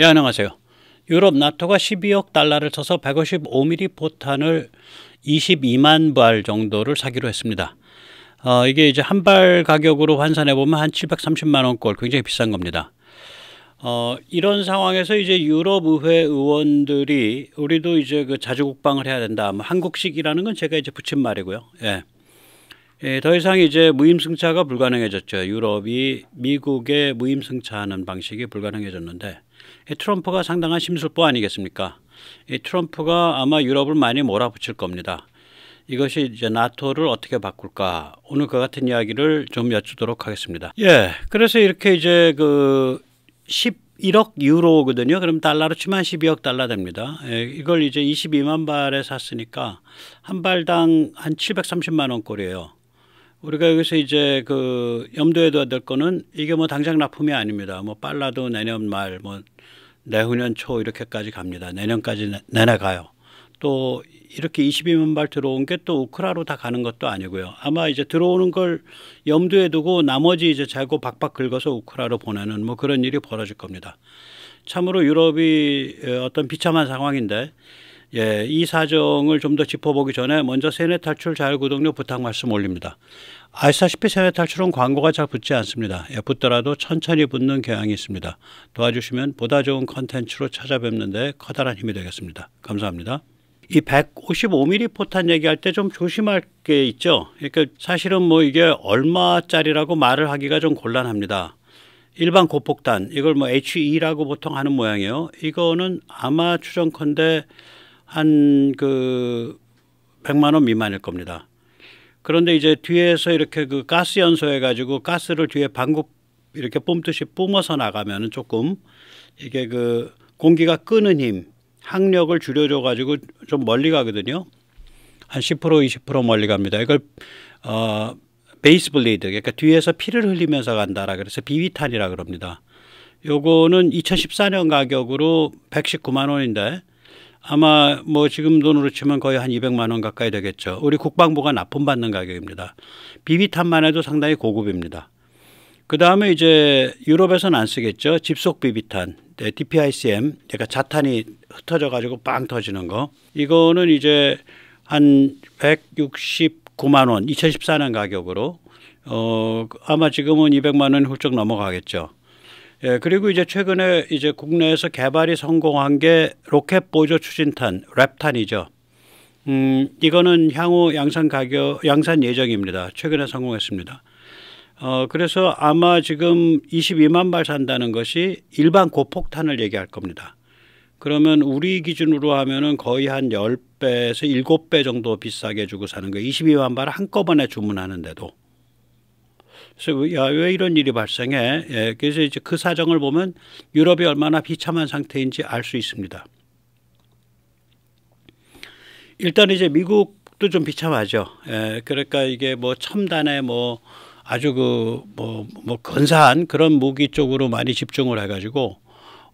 예, 안녕하세요. 유럽 나토가 12억 달러를 써서 155mm 포탄을 22만 발 정도를 사기로 했습니다. 어, 이게 이제 한 발 가격으로 환산해 보면 한 730만 원꼴 굉장히 비싼 겁니다. 어, 이런 상황에서 이제 유럽 의회 의원들이 우리도 이제 그 자주 국방을 해야 된다. 뭐 한국식이라는 건 제가 이제 붙인 말이고요. 예. 예, 더 이상 이제 무임승차가 불가능해졌죠. 유럽이 미국의 무임승차하는 방식이 불가능해졌는데 트럼프가 상당한 심술보 아니겠습니까? 이 트럼프가 아마 유럽을 많이 몰아붙일 겁니다. 이것이 이제 나토를 어떻게 바꿀까 오늘 그 같은 이야기를 좀 여쭈도록 하겠습니다. 예, 그래서 이렇게 이제 그 11억 유로거든요. 그럼 달러로 치면 12억 달러 됩니다. 예, 이걸 이제 22만 발에 샀으니까 한 발당 한 730만 원꼴이에요. 우리가 여기서 이제 그 염두에 둬야 될 거는 이게 뭐 당장 납품이 아닙니다. 뭐 빨라도 내년 말, 뭐 내후년 초 이렇게까지 갑니다. 내년까지 내내 가요. 또 이렇게 22만 발 들어온 게 또 우크라로 다 가는 것도 아니고요. 아마 이제 들어오는 걸 염두에 두고 나머지 이제 재고 박박 긁어서 우크라로 보내는 뭐 그런 일이 벌어질 겁니다. 참으로 유럽이 어떤 비참한 상황인데 예, 이 사정을 좀 더 짚어보기 전에 먼저 세뇌탈출 자율구독료 부탁 말씀 올립니다. 아시다시피 세뇌탈출은 광고가 잘 붙지 않습니다. 예, 붙더라도 천천히 붙는 경향이 있습니다. 도와주시면 보다 좋은 컨텐츠로 찾아뵙는데 커다란 힘이 되겠습니다. 감사합니다. 이 155mm 포탄 얘기할 때 좀 조심할 게 있죠. 그러니까 사실은 뭐 이게 얼마짜리라고 말을 하기가 좀 곤란합니다. 일반 고폭탄 이걸 뭐 HE라고 보통 하는 모양이에요. 이거는 아마 추정컨대 한그 100만 원 미만일 겁니다. 그런데 이제 뒤에서 이렇게 그 가스 연소해 가지고 가스를 뒤에 방구 이렇게 뿜듯이 뿜어서 나가면은 조금 이게 그 공기가 끄는 힘, 항력을 줄여줘 가지고 좀 멀리 가거든요. 한 10% 20% 멀리 갑니다. 이걸 어 베이스 블레이드 그러니까 뒤에서 피를 흘리면서 간다라 그래서 비위탄이라 그럽니다. 요거는 2014년 가격으로 119만 원인데 아마 뭐 지금 돈으로 치면 거의 한 200만 원 가까이 되겠죠. 우리 국방부가 납품받는 가격입니다. 비비탄만 해도 상당히 고급입니다. 그 다음에 이제 유럽에서는 안 쓰겠죠. 집속 비비탄, 네, DPICM, 그러니까 자탄이 흩어져 가지고 빵 터지는 거. 이거는 이제 한 169만 원, 2014년 가격으로 어 아마 지금은 200만 원이 훌쩍 넘어가겠죠. 예, 그리고 이제 최근에 이제 국내에서 개발이 성공한 게 로켓 보조 추진탄 랩탄이죠. 음, 이거는 향후 양산 가격 양산 예정입니다. 최근에 성공했습니다. 어, 그래서 아마 지금 22만 발 산다는 것이 일반 고폭탄을 얘기할 겁니다. 그러면 우리 기준으로 하면은 거의 한 10배에서 7배 정도 비싸게 주고 사는 거예요. 22만 발 한꺼번에 주문하는데도. 그래서 왜 이런 일이 발생해? 예, 그래서 이제 그 사정을 보면 유럽이 얼마나 비참한 상태인지 알 수 있습니다. 일단 이제 미국도 좀 비참하죠. 예, 그러니까 이게 뭐 첨단의 뭐 아주 그 뭐뭐 뭐 건사한 뭐 그런 무기 쪽으로 많이 집중을 해가지고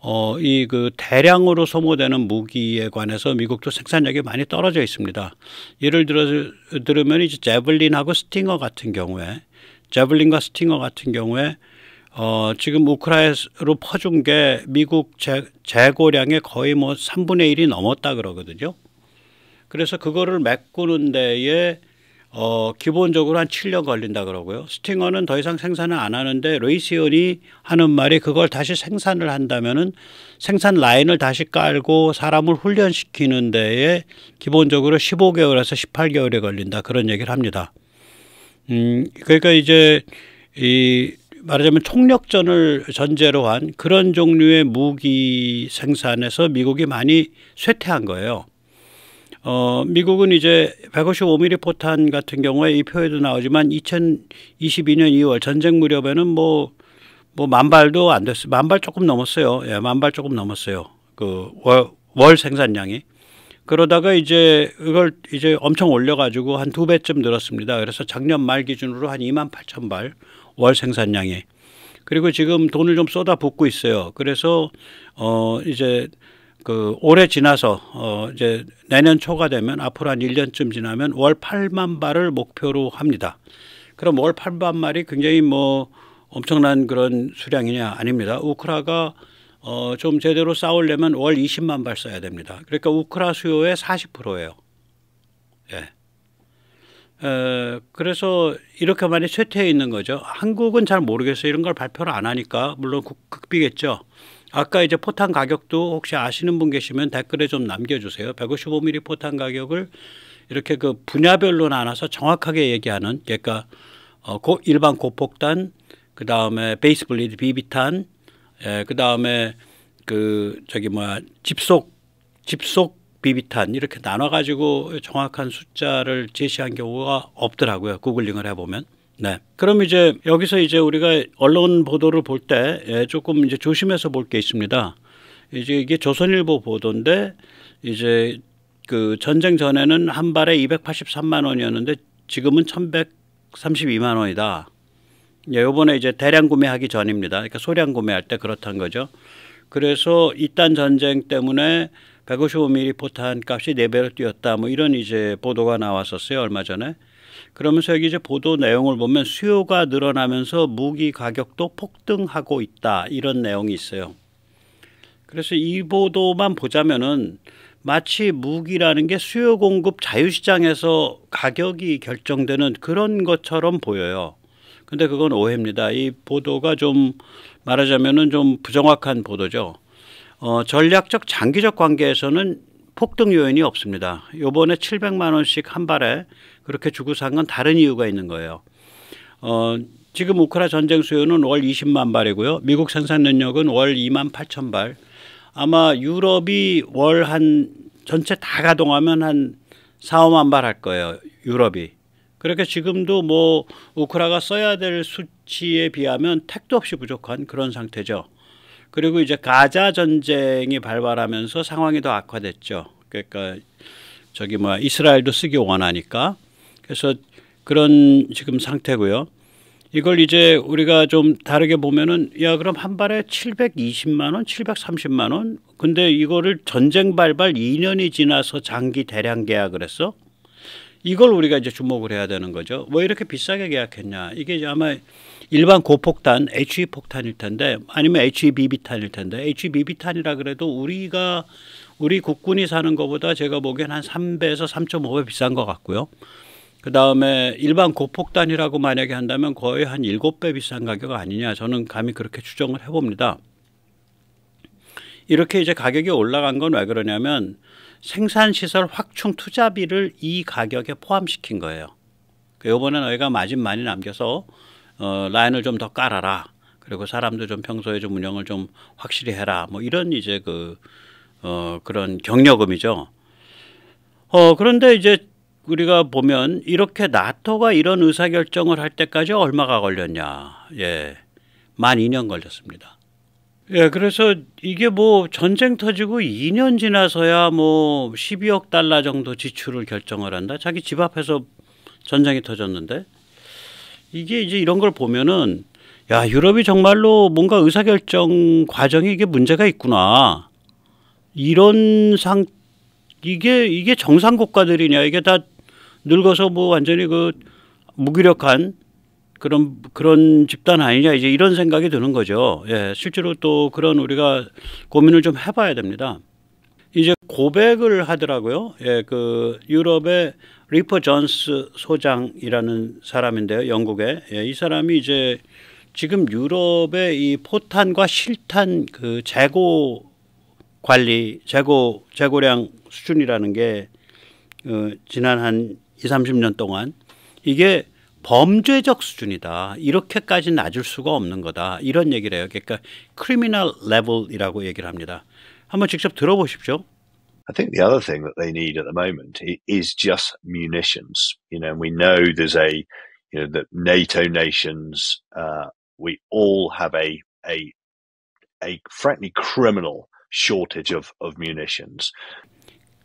어, 이그 대량으로 소모되는 무기에 관해서 미국도 생산력이 많이 떨어져 있습니다. 예를 들어 들으면 이제 제블린하고 스팅어 같은 경우에 제블린과 스팅어 같은 경우에 어, 지금 우크라이나로 퍼준 게 미국 재, 재고량의 거의 뭐 3분의 1이 넘었다 그러거든요. 그래서 그거를 메꾸는 데에 어, 기본적으로 한 7년 걸린다 그러고요. 스팅어는 더 이상 생산을 안 하는데 레이시온이 하는 말이 그걸 다시 생산을 한다면은 생산 라인을 다시 깔고 사람을 훈련시키는 데에 기본적으로 15개월에서 18개월이 걸린다 그런 얘기를 합니다. 음, 그러니까 이제 이 말하자면 총력전을 전제로 한 그런 종류의 무기 생산에서 미국이 많이 쇠퇴한 거예요. 어, 미국은 이제 155mm 포탄 같은 경우에 이 표에도 나오지만 2022년 2월 전쟁 무렵에는 뭐, 뭐 만발도 안 됐어요. 만발 조금 넘었어요. 예, 만발 조금 넘었어요. 그 월, 월 생산량이. 그러다가 이제 이걸 이제 엄청 올려가지고 한 두 배쯤 늘었습니다. 그래서 작년 말 기준으로 한 2만 8천 발 월 생산량이. 그리고 지금 돈을 좀 쏟아붓고 있어요. 그래서 어 이제 그 올해 지나서 어 이제 내년 초가 되면 앞으로 한 1년쯤 지나면 월 8만 발을 목표로 합니다. 그럼 월 8만 발이 굉장히 뭐 엄청난 그런 수량이냐 아닙니다. 우크라가 어, 좀 제대로 싸우려면 월 20만 발 써야 됩니다. 그러니까 우크라 수요의 40%예요. 예. 에, 어, 그래서 이렇게 많이 쇠퇴해 있는 거죠. 한국은 잘 모르겠어요. 이런 걸 발표를 안 하니까 물론 극비겠죠. 아까 이제 포탄 가격도 혹시 아시는 분 계시면 댓글에 좀 남겨주세요. 155mm 포탄 가격을 이렇게 그 분야별로 나눠서 정확하게 얘기하는 그러니까 어, 고, 일반 고폭탄 그 다음에 베이스 블리드 비비탄 예, 그 다음에 그 저기 뭐야 집속 집속 비비탄 이렇게 나눠 가지고 정확한 숫자를 제시한 경우가 없더라고요 구글링을 해보면. 네. 그럼 이제 여기서 이제 우리가 언론 보도를 볼때 예, 조금 이제 조심해서 볼 게 있습니다. 이제 이게 조선일보 보도인데 이제 그 전쟁 전에는 한 발에 283만 원이었는데 지금은 1132만 원이다. 예, 요번에 이제 대량 구매하기 전입니다. 그러니까 소량 구매할 때그렇다는 거죠. 그래서 이딴 전쟁 때문에 155mm 포탄 값이 4배로 뛰었다. 뭐 이런 이제 보도가 나왔었어요. 얼마 전에. 그러면서 여기 이제 보도 내용을 보면 수요가 늘어나면서 무기 가격도 폭등하고 있다. 이런 내용이 있어요. 그래서 이 보도만 보자면은 마치 무기라는 게 수요 공급 자유시장에서 가격이 결정되는 그런 것처럼 보여요. 근데 그건 오해입니다. 이 보도가 좀 말하자면은 좀 부정확한 보도죠. 어, 전략적 장기적 관계에서는 폭등 요인이 없습니다. 요번에 700만 원씩 한 발에 그렇게 주고 산 건 다른 이유가 있는 거예요. 어, 지금 우크라 전쟁 수요는 월 20만 발이고요. 미국 생산 능력은 월 2만 8천 발. 아마 유럽이 월 한 전체 다 가동하면 한 4, 5만 발 할 거예요. 유럽이. 그렇게 지금도 뭐 우크라가 써야 될 수치에 비하면 택도 없이 부족한 그런 상태죠. 그리고 이제 가자 전쟁이 발발하면서 상황이 더 악화됐죠. 그러니까 저기 뭐 이스라엘도 쓰기 원하니까 그래서 그런 지금 상태고요. 이걸 이제 우리가 좀 다르게 보면은 야 그럼 한 발에 720만 원, 730만 원. 근데 이거를 전쟁 발발 2년이 지나서 장기 대량 계약을 했어. 이걸 우리가 이제 주목을 해야 되는 거죠. 왜 이렇게 비싸게 계약했냐? 이게 이제 아마 일반 고폭탄 HE 폭탄일 텐데 아니면 HBB탄일 e 텐데 HBB탄이라 e 그래도 우리가 우리 국군이 사는 것보다 제가 보기엔 한 3배에서 3.5배 비싼 것 같고요. 그 다음에 일반 고폭탄이라고 만약에 한다면 거의 한 7배 비싼 가격 아니냐 저는 감히 그렇게 추정을 해봅니다. 이렇게 이제 가격이 올라간 건 왜 그러냐면 생산시설 확충 투자비를 이 가격에 포함시킨 거예요. 그 요번에 너희가 마진 많이 남겨서 어, 라인을 좀 더 깔아라. 그리고 사람도 좀 평소에 좀 운영을 좀 확실히 해라. 뭐 이런 이제 그, 어, 그런 격려금이죠 어, 그런데 이제 우리가 보면 이렇게 나토가 이런 의사결정을 할 때까지 얼마가 걸렸냐. 예. 만 2년 걸렸습니다. 예, 그래서 이게 뭐 전쟁 터지고 2년 지나서야 뭐 12억 달러 정도 지출을 결정을 한다. 자기 집 앞에서 전쟁이 터졌는데 이게 이제 이런 걸 보면은 야, 유럽이 정말로 뭔가 의사결정 과정이 이게 문제가 있구나. 이런 상, 이게, 이게 정상 국가들이냐. 이게 다 늙어서 뭐 완전히 그 무기력한 그런 그런 집단 아니냐 이제 이런 생각이 드는 거죠. 예, 실제로 또 그런 우리가 고민을 좀 해봐야 됩니다. 이제 고백을 하더라고요. 예, 그 유럽의 리퍼 존스 소장이라는 사람인데요, 영국에 예, 이 사람이 이제 지금 유럽의 이 포탄과 실탄 그 재고 관리 재고 재고량 수준이라는 게 어, 지난 한 2, 30년 동안 이게 범죄적 수준이다. 이렇게까지 낮을 수가 없는 거다. 이런 얘기를 해요. 그러니까 criminal level이라고 얘기를 합니다. 한번 직접 들어보십시오. I think the other thing that they need at the moment is just munitions. You know, we know there's a, you know, that NATO nations, uh, we all have a, a, a frankly criminal shortage of, of munitions.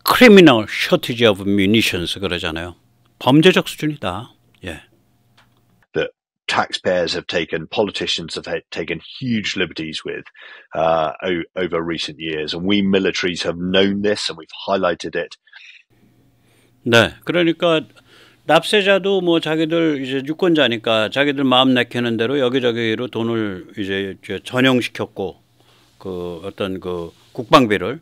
criminal shortage of munitions 그러잖아요. 범죄적 수준이다. 예. taxpayers have taken, politicians have taken huge liberties with uh, o- over recent years, and we militaries have known this and we've highlighted it. 네, 그러니까 납세자도 뭐 자기들 이제 유권자니까 자기들 마음 내키는 대로 여기저기로 돈을 이제 전용시켰고 그 어떤 그 국방비를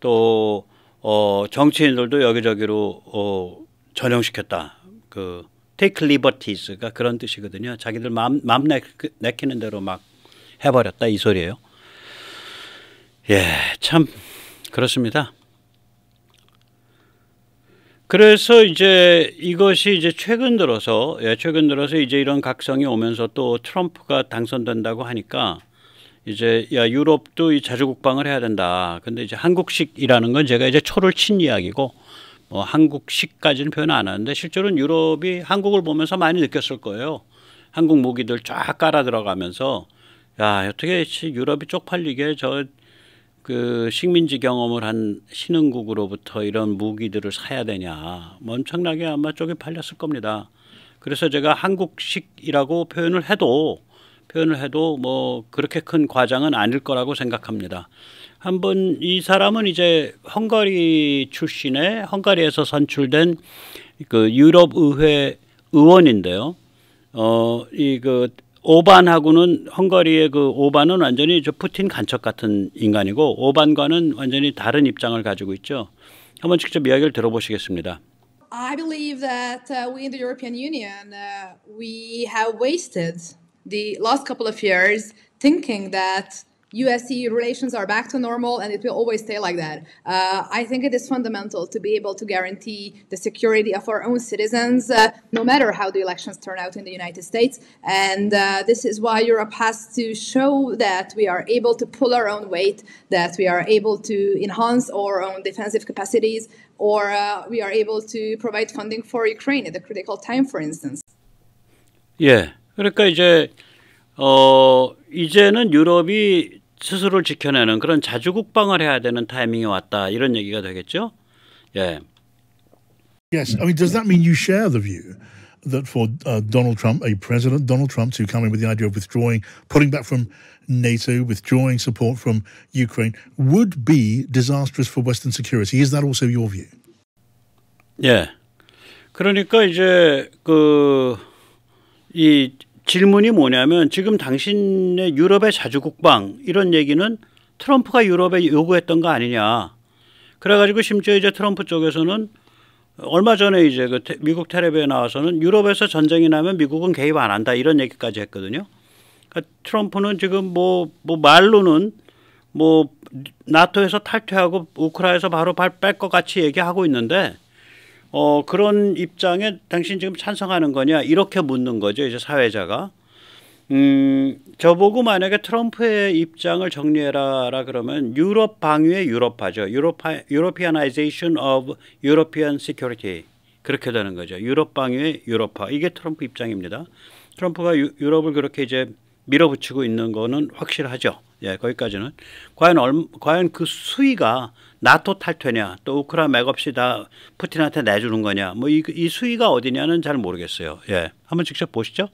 또 어, 정치인들도 여기저기로 어, 전용시켰다. 그 take liberties가 그런 뜻이거든요. 자기들 마음, 마음 내, 내키는 대로 막 해버렸다 이 소리예요. 예, 참 그렇습니다. 그래서 이제 이것이 이제 최근 들어서 예, 최근 들어서 이제 이런 각성이 오면서 또 트럼프가 당선된다고 하니까 이제 야 유럽도 이 자주 국방을 해야 된다. 근데 이제 한국식이라는 건 제가 이제 초를 친 이야기고 뭐 한국식까지는 표현 안 하는데 실제로는 유럽이 한국을 보면서 많이 느꼈을 거예요. 한국 무기들쫙 깔아 들어가면서 야 어떻게 유럽이 쪽팔리게 저 그 식민지 경험을 한 신흥국으로부터 이런 무기들을 사야 되냐 뭐 엄청나게 아마 쪽이 팔렸을 겁니다. 그래서 제가 한국식이라고 표현을 해도 표현을 해도 뭐 그렇게 큰 과장은 아닐 거라고 생각합니다. 한번 이 사람은 이제 헝가리 출신의 헝가리에서 선출된 그 유럽 의회 의원인데요. 어이그 오반하고는 헝가리의 그 오반은 완전히 저 푸틴 간척 같은 인간이고 오반과는 완전히 다른 입장을 가지고 있죠. 한번 직접 이야기를 들어보시겠습니다. I believe that uh, we in the European Union uh, we have wasted the last couple of years thinking that US-EU relations are back to normal and it will always stay like that. Uh, I think it is fundamental to be able to guarantee the security of our own citizens, uh, no matter how the elections turn out in the United States. And uh, this is why Europe has to show that we are able to pull our own weight, that we are able to enhance our own defensive capacities, or uh, we are able to provide funding for Ukraine at a critical time, for instance. Yeah, 그러니까 이제 어 이제는 유럽이 스스로를 지켜내는 그런 자주 국방을 해야 되는 타이밍이 왔다 이런 얘기가 되겠죠. 예. Yes, I mean, does that mean you share the view? that for uh, Donald Trump, a president, Donald Trump, to come in with the idea of withdrawing, pulling back from NATO, withdrawing support from Ukraine, would be disastrous for Western security. Is that also your view? 예. 그러니까 이제 그이 질문이 뭐냐면 지금 당신의 유럽의 자주국방 이런 얘기는 트럼프가 유럽에 요구했던 거 아니냐. 그래가지고 심지어 이제 트럼프 쪽에서는 얼마 전에 이제 그 미국 테레비에 나와서는 유럽에서 전쟁이 나면 미국은 개입 안 한다 이런 얘기까지 했거든요. 그러니까 트럼프는 지금 뭐, 뭐 말로는 뭐 나토에서 탈퇴하고 우크라에서 바로 발 뺄 것 같이 얘기하고 있는데 어, 그런 입장에 당신 지금 찬성하는 거냐 이렇게 묻는 거죠. 이제 사회자가. 음, 저보고 만약에 트럼프의 입장을 정리해라라 그러면 유럽 방위의 유럽화죠. 유럽파 유로피아나이제이션 o 브 유로피안 시큐리티 그렇게 되는 거죠. 유럽 방위의 유럽화. 이게 트럼프 입장입니다. 트럼프가 유, 유럽을 그렇게 이제 밀어붙이고 있는 거는 확실하죠. 예, 거기까지는 과연 얼, 과연 그 수위가 나토 탈퇴냐 또 우크라 맥 없이 다 푸틴한테 내주는 거냐 뭐 이 이 수위가 어디냐는 잘 모르겠어요. 예, 한번 직접 보시죠.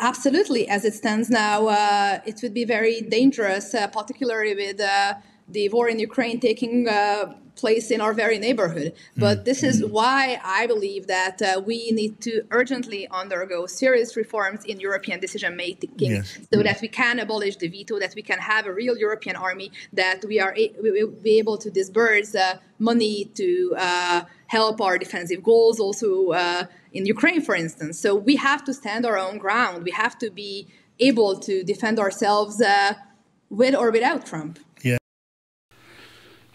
Absolutely, as it stands now, uh, it would be very dangerous, uh, particularly with. Uh... the war in Ukraine taking uh, place in our very neighborhood. But mm, this is mm. why I believe that uh, we need to urgently undergo serious reforms in European decision making yes. so mm. that we can abolish the veto, that we can have a real European army, that we are a- we will be able to disburse uh, money to uh, help our defensive goals also uh, in Ukraine, for instance. So we have to stand our own ground. We have to be able to defend ourselves uh, with or without Trump.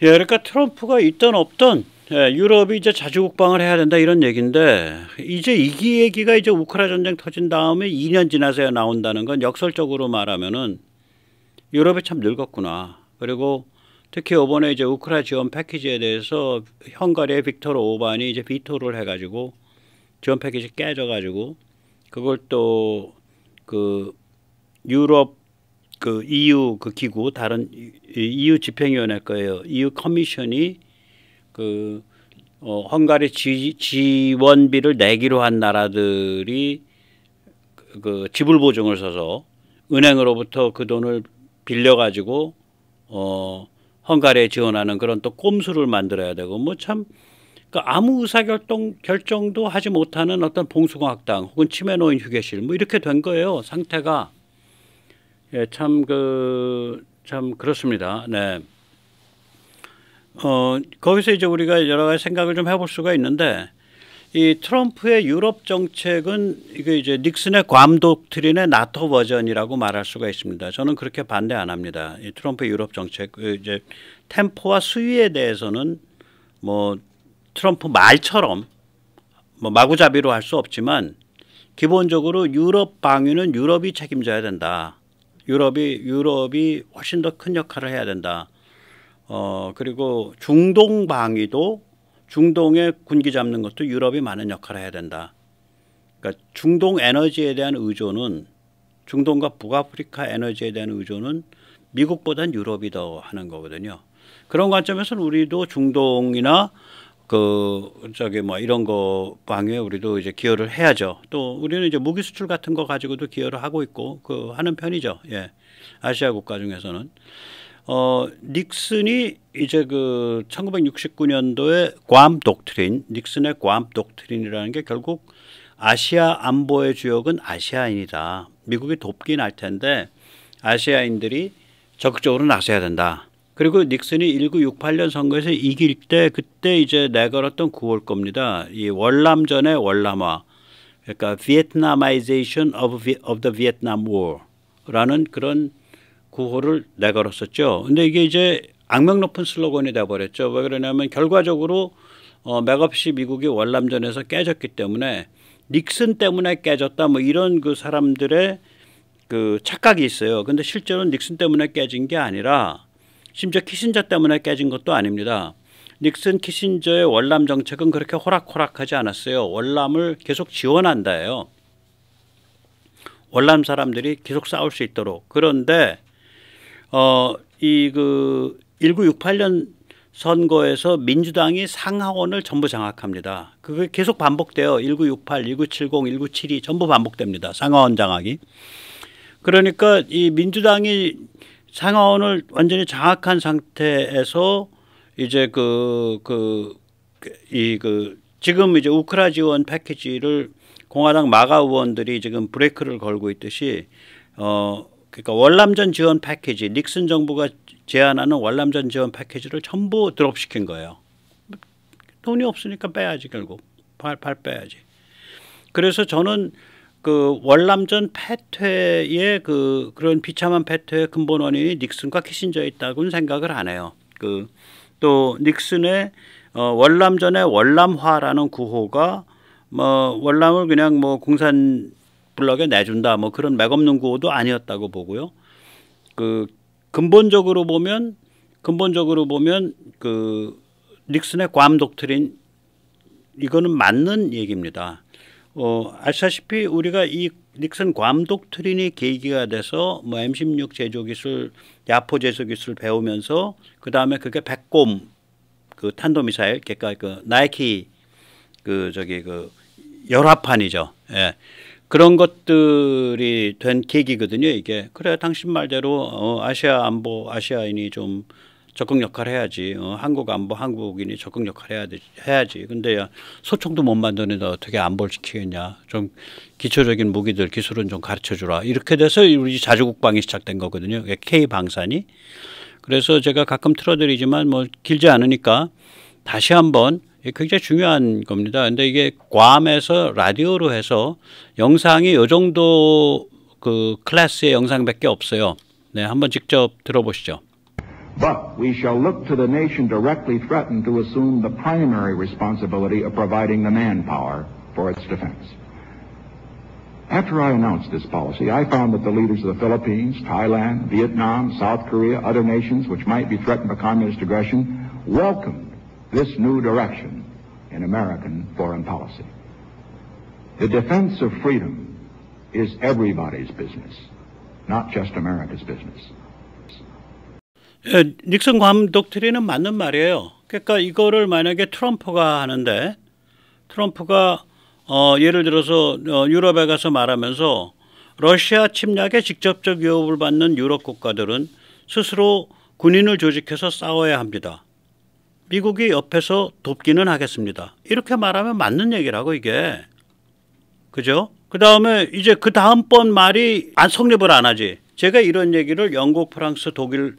예, 그러니까 트럼프가 있던 없던 예, 유럽이 이제 자주국방을 해야 된다 이런 얘기인데 이제 이기 얘기가 이제 우크라 이나 전쟁 터진 다음에 2년 지나서야 나온다는 건 역설적으로 말하면은 유럽이 참 늙었구나. 그리고 특히 이번에 이제 우크라 이나 지원 패키지에 대해서 헝가리의 빅터 오반이 이제 비토를 해가지고 지원 패키지 깨져가지고 그걸 또 그 유럽 그 EU 그 기구 다른 EU 집행위원회 거예요. EU 커미션이 그 어, 헝가리 지, 지 원비를 내기로 한 나라들이 그, 그 지불 보증을 서서 은행으로부터 그 돈을 빌려 가지고 어 헝가리에 지원하는 그런 또 꼼수를 만들어야 되고 뭐 참 그 아무 의사결정 결정도 하지 못하는 어떤 봉숭아학당 혹은 치매노인 휴게실 뭐 이렇게 된 거예요 상태가 예, 참그 참 그렇습니다. 네. 어, 거기서 이제 우리가 여러 가지 생각을 좀 해볼 수가 있는데 이 트럼프의 유럽 정책은 이게 이제 닉슨의 괌독트린의 나토 버전이라고 말할 수가 있습니다. 저는 그렇게 반대 안 합니다. 이 트럼프의 유럽 정책 그 이제 템포와 수위에 대해서는 뭐 트럼프 말처럼 뭐 마구잡이로 할 수 없지만 기본적으로 유럽 방위는 유럽이 책임져야 된다. 유럽이 유럽이 훨씬 더 큰 역할을 해야 된다. 어 그리고 중동 방위도 중동에 군기 잡는 것도 유럽이 많은 역할을 해야 된다. 그러니까 중동 에너지에 대한 의존은 중동과 북아프리카 에너지에 대한 의존은 미국보다는 유럽이 더 하는 거거든요. 그런 관점에서는 우리도 중동이나 그 저기 뭐 이런 거 방에 우리도 이제 기여를 해야죠. 또 우리는 이제 무기 수출 같은 거 가지고도 기여를 하고 있고 그 하는 편이죠. 예. 아시아 국가 중에서는 어 닉슨이 이제 그 1969년도에 괌 독트린, 닉슨의 괌 독트린이라는 게 결국 아시아 안보의 주역은 아시아인이다. 미국이 돕긴 할 텐데 아시아인들이 적극적으로 나서야 된다. 그리고 닉슨이 1968년 선거에서 이길 때 그때 이제 내걸었던 구월 겁니다. 이 월남전의 월남화. 그러니까 Vietnamization of, of the Vietnam War라는 그런 구호를 내걸었었죠. 근데 이게 이제 악명 높은 슬로건이 돼버렸죠. 왜 그러냐면 결과적으로 어, 맥없이 미국이 월남전에서 깨졌기 때문에 닉슨 때문에 깨졌다 뭐 이런 그 사람들의 그 착각이 있어요. 근데 실제로는 닉슨 때문에 깨진 게 아니라 심지어 키신저 때문에 깨진 것도 아닙니다. 닉슨 키신저의 월남 정책은 그렇게 호락호락하지 않았어요. 월남을 계속 지원한다예요. 월남 사람들이 계속 싸울 수 있도록. 그런데 어 이 그 1968년 선거에서 민주당이 상하원을 전부 장악합니다. 그게 계속 반복돼요. 1968, 1970, 1972 전부 반복됩니다. 상하원 장악이. 그러니까 이 민주당이 상하원을 완전히 장악한 상태에서 이제 그 그 이 그 지금 이제 우크라 지원 패키지를 공화당 마가 의원들이 지금 브레이크를 걸고 있듯이 어 그러니까 월남전 지원 패키지 닉슨 정부가 제안하는 월남전 지원 패키지를 전부 드롭시킨 거예요. 돈이 없으니까 빼야지 결국 발, 발 빼야지. 그래서 저는 그 월남전 패퇴의 그 그런 비참한 패퇴의 근본 원인이 닉슨과 키신저에 있다고는 생각을 안 해요. 그또 닉슨의 어 월남전의 월남화라는 구호가 뭐 월남을 그냥 뭐 공산 블럭에 내준다 뭐 그런 맥없는 구호도 아니었다고 보고요. 그 근본적으로 보면 근본적으로 보면 그 닉슨의 괌 독트린 이거는 맞는 얘기입니다. 어, 아시다시피 우리가 이 닉슨 괌 독트린이 계기가 돼서 뭐 M16 제조 기술, 야포 제조 기술 배우면서 그 다음에 그게 백곰 그 탄도 미사일, 그러니까 그 나이키 그 저기 그 열화판이죠. 예. 그런 것들이 된 계기거든요. 이게 그래 당신 말대로 어, 아시아 안보 아시아인이 좀 적극 역할 을 해야지. 어, 한국 안보 한국인이 적극 역할 해야 돼, 해야지. 근데 야, 소총도 못 만드는데 어떻게 안보를 지키겠냐. 좀 기초적인 무기들 기술은 좀 가르쳐 주라. 이렇게 돼서 우리 자주국방이 시작된 거거든요. K 방산이. 그래서 제가 가끔 틀어드리지만 뭐 길지 않으니까 다시 한번 굉장히 중요한 겁니다. 근데 이게 괌에서 라디오로 해서 영상이 요 정도 그 클래스의 영상밖에 없어요. 네, 한번 직접 들어보시죠. But we shall look to the nation directly threatened to assume the primary responsibility of providing the manpower for its defense. After I announced this policy, I found that the leaders of the Philippines, Thailand, Vietnam, South Korea, other nations which might be threatened by communist aggression, welcomed this new direction in American foreign policy. The defense of freedom is everybody's business, not just America's business. 예, 닉슨 감독 트리는 맞는 말이에요. 그러니까 이거를 만약에 트럼프가 하는데 트럼프가 어, 예를 들어서 어, 유럽에 가서 말하면서 러시아 침략에 직접적 위협을 받는 유럽 국가들은 스스로 군인을 조직해서 싸워야 합니다. 미국이 옆에서 돕기는 하겠습니다. 이렇게 말하면 맞는 얘기라고 이게. 그죠? 그 다음에 이제 그 다음번 말이 안 성립을 안 하지. 제가 이런 얘기를 영국, 프랑스, 독일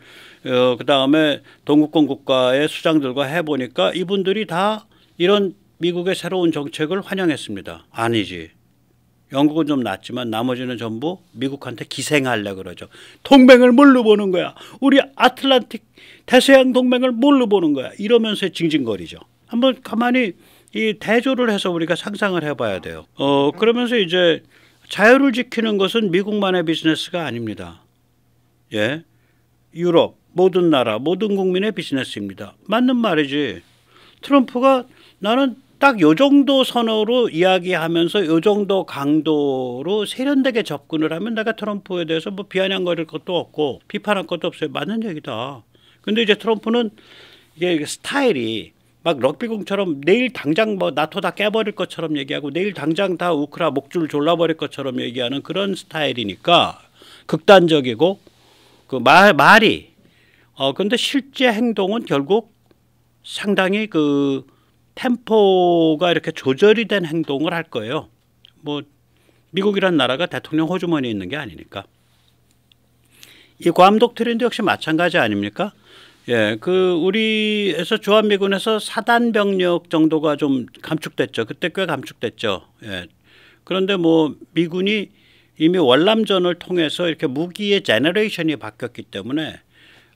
어, 그 다음에 동국권 국가의 수장들과 해보니까 이분들이 다 이런 미국의 새로운 정책을 환영했습니다. 아니지. 영국은 좀 낫지만 나머지는 전부 미국한테 기생하려 그러죠. 동맹을 뭘로 보는 거야? 우리 아틀란틱 대서양 동맹을 뭘로 보는 거야? 이러면서 징징거리죠. 한번 가만히 이 대조를 해서 우리가 상상을 해봐야 돼요. 어 그러면서 이제 자유를 지키는 것은 미국만의 비즈니스가 아닙니다. 예, 유럽, 모든 나라, 모든 국민의 비즈니스입니다. 맞는 말이지. 트럼프가 나는 딱 요 정도 선호로 이야기하면서 요 정도 강도로 세련되게 접근을 하면 내가 트럼프에 대해서 뭐 비아냥거릴 것도 없고 비판할 것도 없어요. 맞는 얘기다. 근데 이제 트럼프는 이게 스타일이 막 럭비공처럼 내일 당장 뭐 나토 다 깨버릴 것처럼 얘기하고 내일 당장 다 우크라 목줄 졸라버릴 것처럼 얘기하는 그런 스타일이니까 극단적이고 그 말, 말이 어, 근데 실제 행동은 결국 상당히 그 템포가 이렇게 조절이 된 행동을 할 거예요. 뭐 미국이란 나라가 대통령 호주머니에 있는 게 아니니까. 이괌독트렌드 역시 마찬가지 아닙니까? 예, 그 우리에서 주한미군에서 사단 병력 정도가 좀 감축됐죠. 그때 꽤 감축됐죠. 예. 그런데 뭐 미군이 이미 월남전을 통해서 이렇게 무기의 제너레이션이 바뀌었기 때문에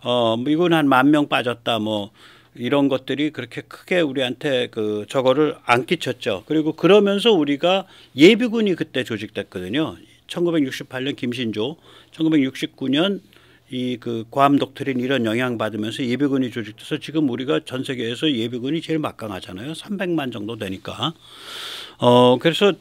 어, 뭐 이건 한 만 명 빠졌다 뭐 이런 것들이 그렇게 크게 우리한테 그 저거를 안 끼쳤죠. 그리고 그러면서 우리가 예비군이 그때 조직됐거든요. 1968년 김신조, 1969년 이그괌 독트린 이런 영향 받으면서 예비군이 조직돼서 지금 우리가 전 세계에서 예비군이 제일 막강하잖아요. 300만 정도 되니까. 어 그래서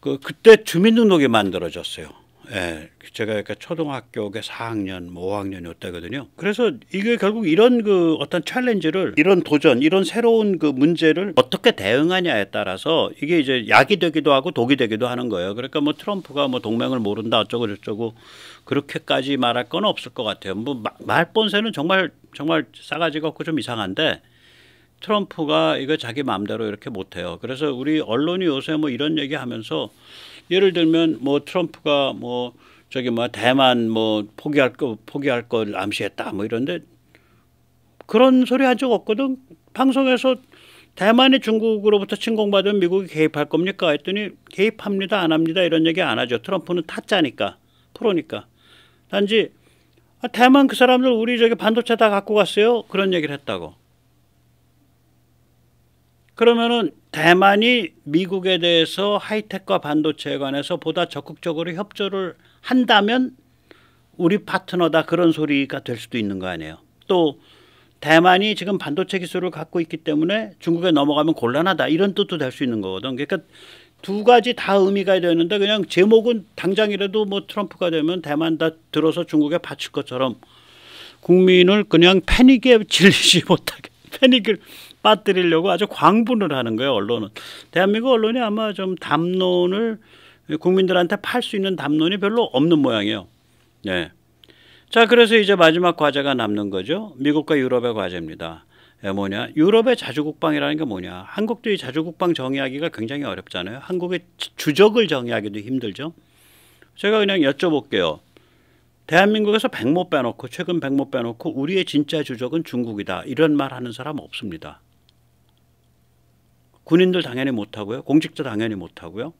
그 그때 주민등록이 만들어졌어요. 예, 제가 그러니까 초등학교계 4학년, 뭐 5학년 이었다거든요. 그래서 이게 결국 이런 그 어떤 챌린지를 이런 도전, 이런 새로운 그 문제를 어떻게 대응하냐에 따라서 이게 이제 약이 되기도 하고 독이 되기도 하는 거예요. 그러니까 뭐 트럼프가 뭐 동맹을 모른다 어쩌고 저쩌고 그렇게까지 말할 건 없을 것 같아요. 뭐 말본세는 정말 정말 싸가지가 없고 좀 이상한데 트럼프가 이거 자기 마음대로 이렇게 못해요. 그래서 우리 언론이 요새 뭐 이런 얘기하면서 예를 들면 뭐 트럼프가 뭐 저기 뭐 대만 뭐 포기할 거 포기할 걸 암시했다 뭐 이런데 그런 소리 한 적 없거든. 방송에서 대만이 중국으로부터 침공받은 미국이 개입할 겁니까? 했더니 개입합니다, 안 합니다 이런 얘기 안 하죠. 트럼프는 타짜니까, 프로니까. 단지 아, 대만 그 사람들 우리 저기 반도체 다 갖고 갔어요. 그런 얘기를 했다고. 그러면은 대만이 미국에 대해서 하이텍과 반도체에 관해서 보다 적극적으로 협조를 한다면 우리 파트너다 그런 소리가 될 수도 있는 거 아니에요. 또 대만이 지금 반도체 기술을 갖고 있기 때문에 중국에 넘어가면 곤란하다 이런 뜻도 될 수 있는 거거든. 그러니까 두 가지 다 의미가 되는데 그냥 제목은 당장이라도 뭐 트럼프가 되면 대만 다 들어서 중국에 바칠 것처럼 국민을 그냥 패닉에 질리지 못하게 패닉을 빠뜨리려고 아주 광분을 하는 거예요 언론은. 대한민국 언론이 아마 좀 담론을 국민들한테 팔 수 있는 담론이 별로 없는 모양이에요. 네. 자 그래서 이제 마지막 과제가 남는 거죠. 미국과 유럽의 과제입니다. 예, 뭐냐 유럽의 자주국방이라는 게 뭐냐 한국도 이 자주국방 정의하기가 굉장히 어렵잖아요 한국의 주적을 정의하기도 힘들죠 제가 그냥 여쭤볼게요 대한민국에서 백모 빼놓고 최근 백모 빼놓고 우리의 진짜 주적은 중국이다 이런 말 하는 사람 없습니다 군인들 당연히 못 하고요. 공직자 당연히 못 하고요.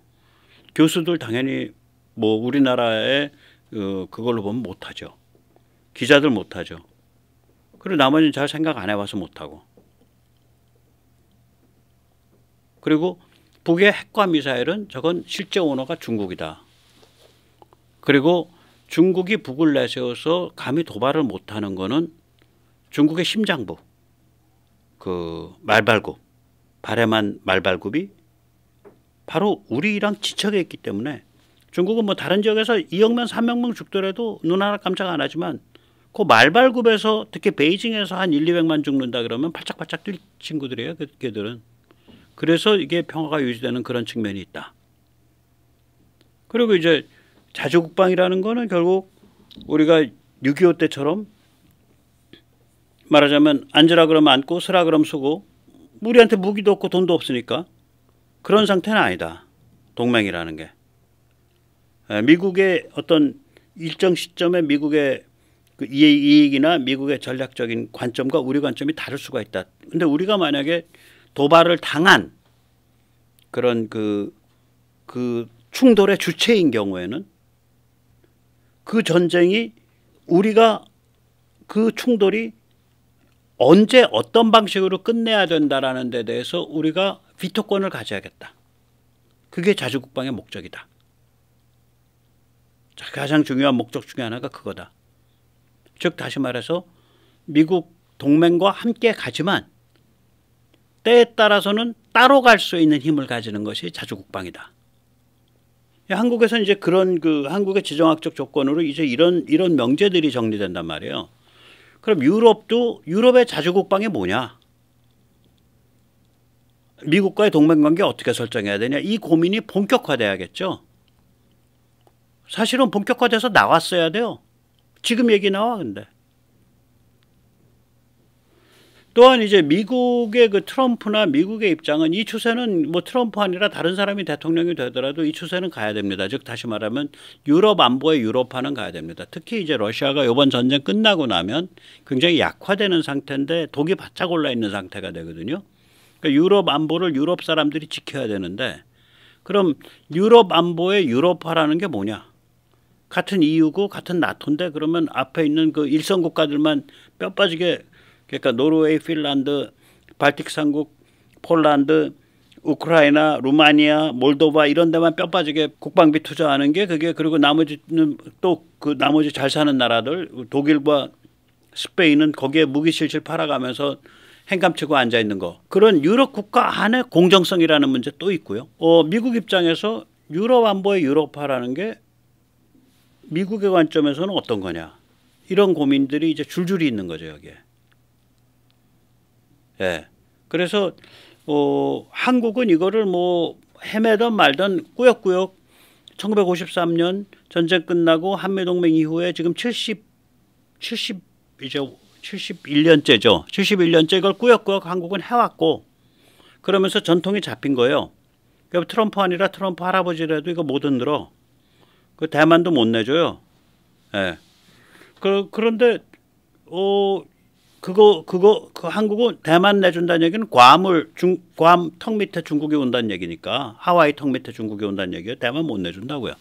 교수들 당연히 뭐 우리나라에 그 그걸로 보면 못 하죠. 기자들 못 하죠. 그리고 나머지는 잘 생각 안 해봐서 못 하고. 그리고 북의 핵과 미사일은 저건 실제 오어가 중국이다. 그리고 중국이 북을 내세워서 감히 도발을 못하는 거는 중국의 심장부, 그 말발굽 바레만 말발굽이 바로 우리랑 지척에 있기 때문에 중국은 뭐 다른 지역에서 2억명, 3억명 죽더라도 눈 하나 깜짝 안 하지만 그 말발굽에서 특히 베이징에서 한 1, 200만 죽는다 그러면 팔짝팔짝 뛸 친구들이에요. 그, 걔들은. 그래서 이게 평화가 유지되는 그런 측면이 있다. 그리고 이제 자주국방이라는 거는 결국 우리가 6.25 때처럼 말하자면 앉으라 그러면 앉고 서라 그러면 서고 우리한테 무기도 없고 돈도 없으니까 그런 상태는 아니다. 동맹이라는 게. 미국의 어떤 일정 시점에 미국의 그 이익이나 미국의 전략적인 관점과 우리 관점이 다를 수가 있다. 근데 우리가 만약에 도발을 당한 그런 그, 그 충돌의 주체인 경우에는 그 전쟁이 우리가 그 충돌이 언제 어떤 방식으로 끝내야 된다라는 데 대해서 우리가 비토권을 가져야겠다. 그게 자주국방의 목적이다. 가장 중요한 목적 중에 하나가 그거다. 즉 다시 말해서 미국 동맹과 함께 가지만 때에 따라서는 따로 갈 수 있는 힘을 가지는 것이 자주국방이다. 한국에서 는 이제 그런 그 한국의 지정학적 조건으로 이제 이런 이런 명제들이 정리된단 말이에요. 그럼 유럽도 유럽의 자주국방이 뭐냐? 미국과의 동맹관계 어떻게 설정해야 되냐? 이 고민이 본격화돼야겠죠. 사실은 본격화돼서 나왔어야 돼요. 지금 얘기 나와 근데. 또한 이제 미국의 그 트럼프나 미국의 입장은 이 추세는 뭐 트럼프 아니라 다른 사람이 대통령이 되더라도 이 추세는 가야 됩니다. 즉 다시 말하면 유럽 안보의 유럽화는 가야 됩니다. 특히 이제 러시아가 이번 전쟁 끝나고 나면 굉장히 약화되는 상태인데 독이 바짝 올라 있는 상태가 되거든요. 그러니까 유럽 안보를 유럽 사람들이 지켜야 되는데 그럼 유럽 안보의 유럽화라는 게 뭐냐? 같은 EU고 같은 나토인데 그러면 앞에 있는 그 일선 국가들만 뼈 빠지게 그러니까 노르웨이, 핀란드, 발틱 삼국, 폴란드, 우크라이나, 루마니아, 몰도바 이런 데만 뼈 빠지게 국방비 투자하는 게 그게 그리고 나머지는 또 그 나머지 잘 사는 나라들 독일과 스페인은 거기에 무기 실실 팔아가면서 행감치고 앉아 있는 거 그런 유럽 국가 안에 공정성이라는 문제 또 있고요. 어, 미국 입장에서 유럽 안보의 유럽화라는 게 미국의 관점에서는 어떤 거냐 이런 고민들이 이제 줄줄이 있는 거죠 여기에. 예. 그래서 어, 한국은 이거를 뭐 헤매던 말던 꾸역꾸역 1953년 전쟁 끝나고 한미동맹 이후에 지금 70 70 이제 71년째죠. 71년째 이걸 꾸역꾸역 한국은 해왔고 그러면서 전통이 잡힌 거예요. 그러니 트럼프 아니라 트럼프 할아버지라도 이거 못 흔들어. 그 대만도 못 내줘요. 예. 그, 그런데 어 그거 그거 그 한국은 대만 내준다는 얘기는 괌을 중괌턱 밑에 중국이 온다는 얘기니까 하와이 턱 밑에 중국이 온다는 얘기예요. 대만 못 내준다고요.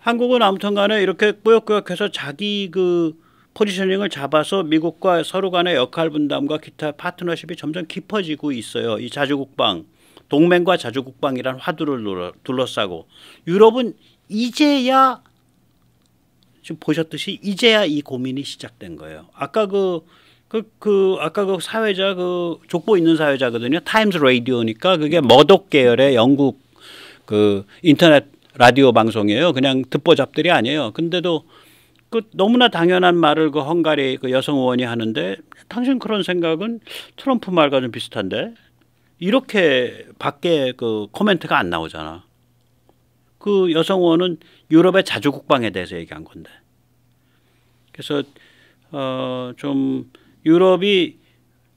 한국은 아무튼간에 이렇게 꾸역꾸역해서 자기 그 포지셔닝을 잡아서 미국과 서로 간의 역할 분담과 기타 파트너십이 점점 깊어지고 있어요. 이 자주국방 동맹과 자주국방이란 화두를 둘러싸고 유럽은 이제야 지금 보셨듯이 이제야 이 고민이 시작된 거예요. 아까 그, 그, 그, 아까 그 사회자, 그, 족보 있는 사회자거든요. 타임스 라디오니까 그게 머독 계열의 영국 그 인터넷 라디오 방송이에요. 그냥 듣보잡들이 아니에요. 근데도 그 너무나 당연한 말을 그 헝가리 그 여성 의원이 하는데 당신 그런 생각은 트럼프 말과 좀 비슷한데 이렇게 밖에 그 코멘트가 안 나오잖아. 그 여성원은 유럽의 자주 국방에 대해서 얘기한 건데. 그래서 어좀 유럽이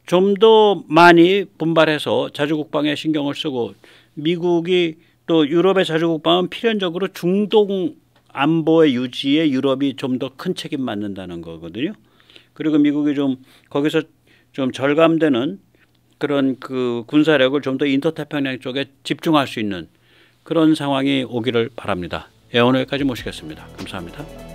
좀 더 많이 분발해서 자주 국방에 신경을 쓰고 미국이 또 유럽의 자주 국방은 필연적으로 중동 안보의 유지에 유럽이 좀 더 큰 책임 맡는다는 거거든요. 그리고 미국이 좀 거기서 좀 절감되는 그런 그 군사력을 좀 더인터태평양 쪽에 집중할 수 있는 그런 상황이 오기를 바랍니다. 예, 오 여기까지 모시겠습니다. 감사합니다.